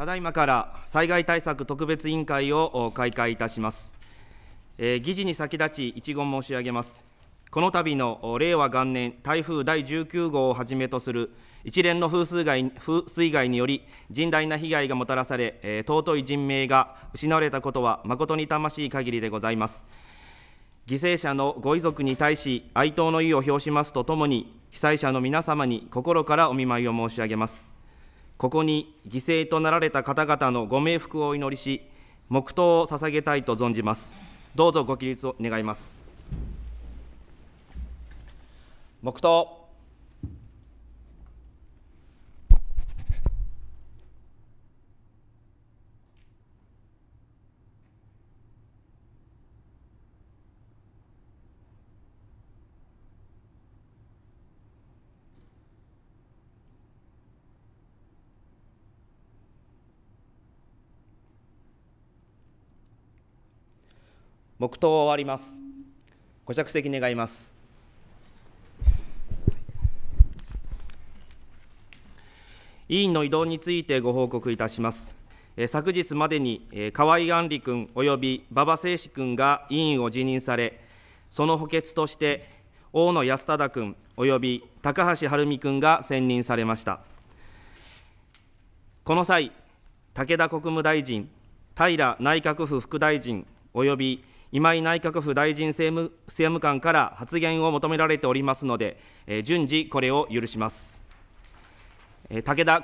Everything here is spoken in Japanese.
ただいまから災害対策特別委員会を開会いたします。えー、議事に先立ち、一言申し上げます。この度の令和元年台風第19号をはじめとする一連の風水害風水害により甚大な被害がもたらされ、えー、尊い人命が失われたことは誠に痛ましい限りでございます。犠牲者のご遺族に対し哀悼の意を表しますとともに、被災者の皆様に心からお見舞いを申し上げます。ここに犠牲となられた方々のご冥福をお祈りし、黙祷を捧げたいと存じます。どうぞご起立を願います。黙祷。黙祷を終わります。ご着席願います。委員の移動についてご報告いたします。昨日までに河合安里君及び馬場誠志君が委員を辞任され、その補欠として大野安忠君及び高橋晴美君が選任されました。この際、武田国務大臣、平内閣府副大臣、及び今井内閣府大臣政務政務官から発言を求められておりますので、順次、これを許します。武田